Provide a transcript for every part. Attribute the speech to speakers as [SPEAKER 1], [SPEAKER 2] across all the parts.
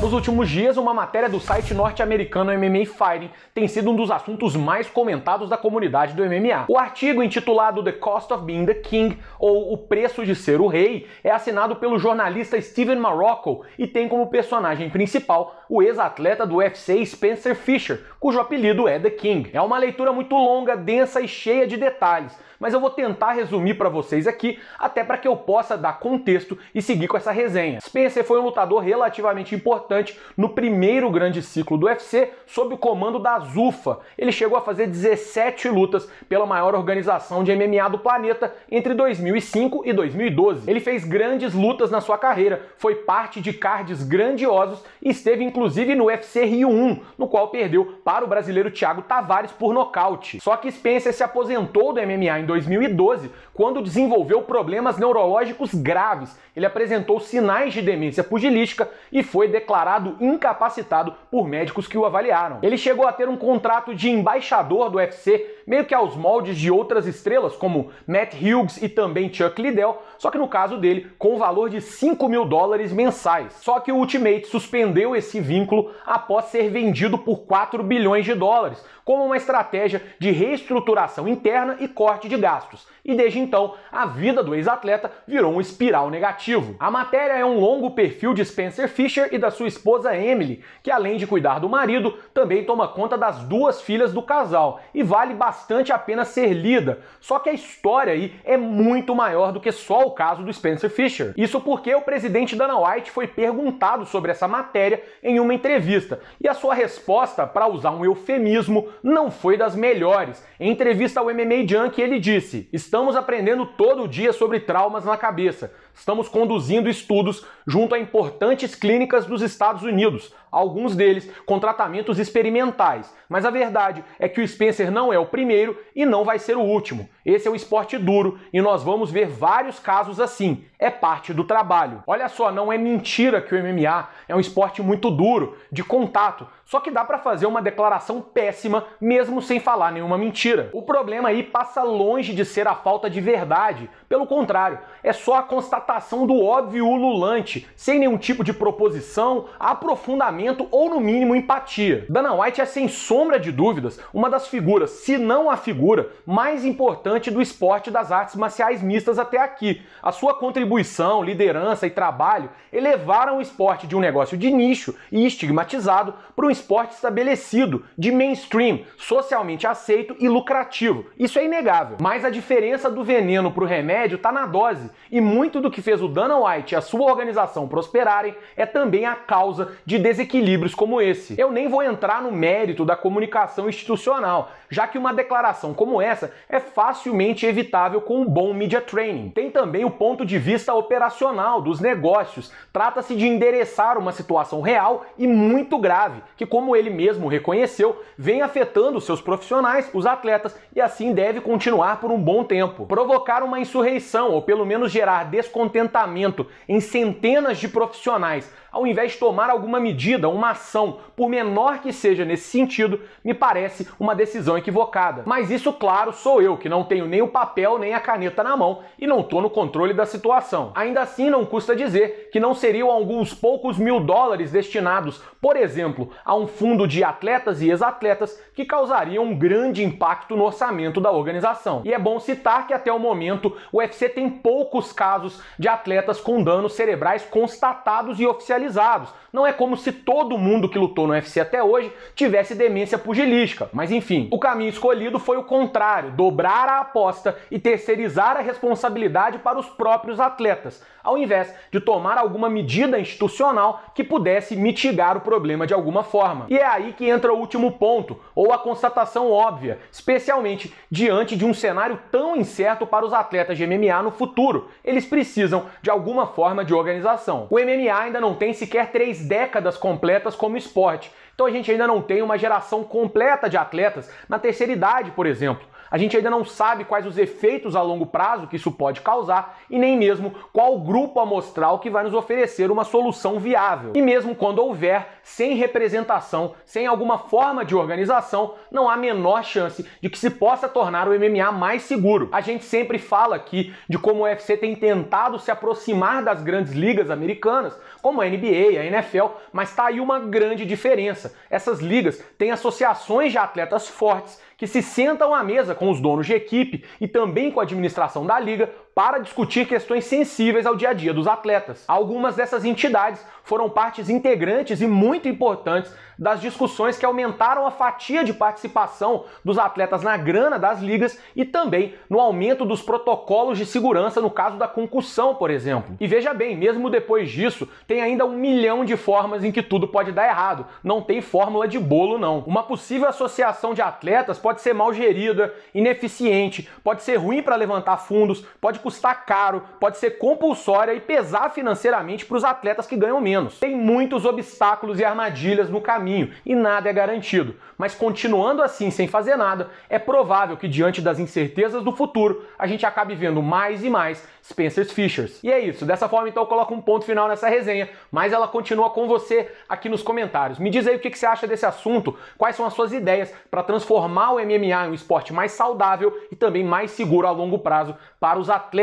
[SPEAKER 1] Nos últimos dias, uma matéria do site norte-americano MMA Fighting tem sido um dos assuntos mais comentados da comunidade do MMA. O artigo intitulado The Cost of Being the King, ou O Preço de Ser o Rei, é assinado pelo jornalista Steven Morocco e tem como personagem principal o ex-atleta do UFC Spencer Fisher, cujo apelido é The King. É uma leitura muito longa, densa e cheia de detalhes, mas eu vou tentar resumir para vocês aqui, até para que eu possa dar contexto e seguir com essa resenha. Spencer foi um lutador relativamente importante no primeiro grande ciclo do UFC, sob o comando da Zufa. Ele chegou a fazer 17 lutas pela maior organização de MMA do planeta entre 2005 e 2012. Ele fez grandes lutas na sua carreira, foi parte de cards grandiosos e esteve inclusive no UFC Rio 1, no qual perdeu para o brasileiro Thiago Tavares por nocaute. Só que Spencer se aposentou do MMA em 2012, quando desenvolveu problemas neurológicos graves. Ele apresentou sinais de demência pugilística e foi declarado incapacitado por médicos que o avaliaram. Ele chegou a ter um contrato de embaixador do UFC meio que aos moldes de outras estrelas, como Matt Hughes e também Chuck Liddell, só que no caso dele, com o valor de 5 mil dólares mensais. Só que o Ultimate suspendeu esse vínculo após ser vendido por 4 bilhões de dólares, como uma estratégia de reestruturação interna e corte de gastos. E desde então, a vida do ex-atleta virou um espiral negativo. A matéria é um longo perfil de Spencer Fisher e da sua esposa Emily, que além de cuidar do marido, também toma conta das duas filhas do casal e vale bastante bastante a pena ser lida. Só que a história aí é muito maior do que só o caso do Spencer Fisher. Isso porque o presidente Dana White foi perguntado sobre essa matéria em uma entrevista e a sua resposta, para usar um eufemismo, não foi das melhores. Em entrevista ao MMA Junkie, ele disse: Estamos aprendendo todo dia sobre traumas na cabeça estamos conduzindo estudos junto a importantes clínicas dos Estados Unidos, alguns deles com tratamentos experimentais. Mas a verdade é que o Spencer não é o primeiro e não vai ser o último. Esse é um esporte duro e nós vamos ver vários casos assim. É parte do trabalho. Olha só, não é mentira que o MMA é um esporte muito duro, de contato, só que dá para fazer uma declaração péssima mesmo sem falar nenhuma mentira. O problema aí passa longe de ser a falta de verdade. Pelo contrário, é só a constatação constatação do óbvio ululante, sem nenhum tipo de proposição, aprofundamento ou, no mínimo, empatia. Dana White é, sem sombra de dúvidas, uma das figuras, se não a figura, mais importante do esporte das artes marciais mistas até aqui. A sua contribuição, liderança e trabalho elevaram o esporte de um negócio de nicho e estigmatizado para um esporte estabelecido, de mainstream, socialmente aceito e lucrativo. Isso é inegável. Mas a diferença do veneno para o remédio está na dose, e muito do tudo que fez o Dana White e a sua organização prosperarem é também a causa de desequilíbrios como esse. Eu nem vou entrar no mérito da comunicação institucional, já que uma declaração como essa é facilmente evitável com um bom media training. Tem também o ponto de vista operacional dos negócios. Trata-se de endereçar uma situação real e muito grave, que como ele mesmo reconheceu, vem afetando seus profissionais, os atletas e assim deve continuar por um bom tempo. Provocar uma insurreição ou pelo menos gerar desconfiança descontentamento em centenas de profissionais, ao invés de tomar alguma medida, uma ação, por menor que seja nesse sentido, me parece uma decisão equivocada. Mas isso, claro, sou eu, que não tenho nem o papel nem a caneta na mão e não estou no controle da situação. Ainda assim, não custa dizer que não seriam alguns poucos mil dólares destinados, por exemplo, a um fundo de atletas e ex-atletas que causariam um grande impacto no orçamento da organização. E é bom citar que até o momento o UFC tem poucos casos de atletas com danos cerebrais constatados e oficializados. Não é como se todo mundo que lutou no UFC até hoje tivesse demência pugilística. Mas enfim, o caminho escolhido foi o contrário: dobrar a aposta e terceirizar a responsabilidade para os próprios atletas, ao invés de tomar alguma medida institucional que pudesse mitigar o problema de alguma forma. E é aí que entra o último ponto, ou a constatação óbvia, especialmente diante de um cenário tão incerto para os atletas de MMA no futuro. Eles precisam precisam de alguma forma de organização. O MMA ainda não tem sequer três décadas completas como esporte, então a gente ainda não tem uma geração completa de atletas na terceira idade, por exemplo. A gente ainda não sabe quais os efeitos a longo prazo que isso pode causar e nem mesmo qual grupo amostral que vai nos oferecer uma solução viável. E mesmo quando houver, sem representação, sem alguma forma de organização, não há menor chance de que se possa tornar o MMA mais seguro. A gente sempre fala aqui de como o UFC tem tentado se aproximar das grandes ligas americanas, como a NBA, a NFL, mas está aí uma grande diferença. Essas ligas têm associações de atletas fortes que se sentam à mesa com os donos de equipe e também com a administração da liga para discutir questões sensíveis ao dia a dia dos atletas. Algumas dessas entidades foram partes integrantes e muito importantes das discussões que aumentaram a fatia de participação dos atletas na grana das ligas e também no aumento dos protocolos de segurança no caso da concussão, por exemplo. E veja bem, mesmo depois disso, tem ainda um milhão de formas em que tudo pode dar errado. Não tem fórmula de bolo, não. Uma possível associação de atletas pode ser mal gerida, ineficiente, pode ser ruim para levantar fundos, pode custar caro, pode ser compulsória e pesar financeiramente para os atletas que ganham menos. Tem muitos obstáculos e armadilhas no caminho e nada é garantido. Mas continuando assim sem fazer nada, é provável que diante das incertezas do futuro a gente acabe vendo mais e mais Spencer Fishers. E é isso. Dessa forma, então, eu coloco um ponto final nessa resenha, mas ela continua com você aqui nos comentários. Me diz aí o que você acha desse assunto, quais são as suas ideias para transformar o MMA em um esporte mais saudável e também mais seguro a longo prazo para os atletas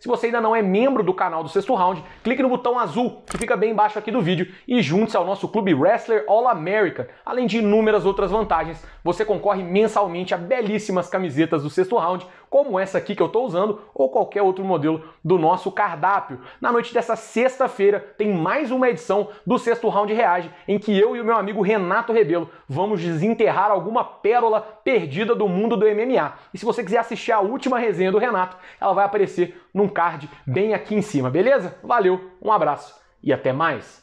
[SPEAKER 1] se você ainda não é membro do canal do Sexto Round, clique no botão azul que fica bem embaixo aqui do vídeo e junte-se ao nosso clube Wrestler All America. Além de inúmeras outras vantagens, você concorre mensalmente a belíssimas camisetas do Sexto Round como essa aqui que eu estou usando, ou qualquer outro modelo do nosso cardápio. Na noite dessa sexta-feira tem mais uma edição do Sexto Round Reage, em que eu e o meu amigo Renato Rebelo vamos desenterrar alguma pérola perdida do mundo do MMA. E se você quiser assistir a última resenha do Renato, ela vai aparecer num card bem aqui em cima, beleza? Valeu, um abraço e até mais!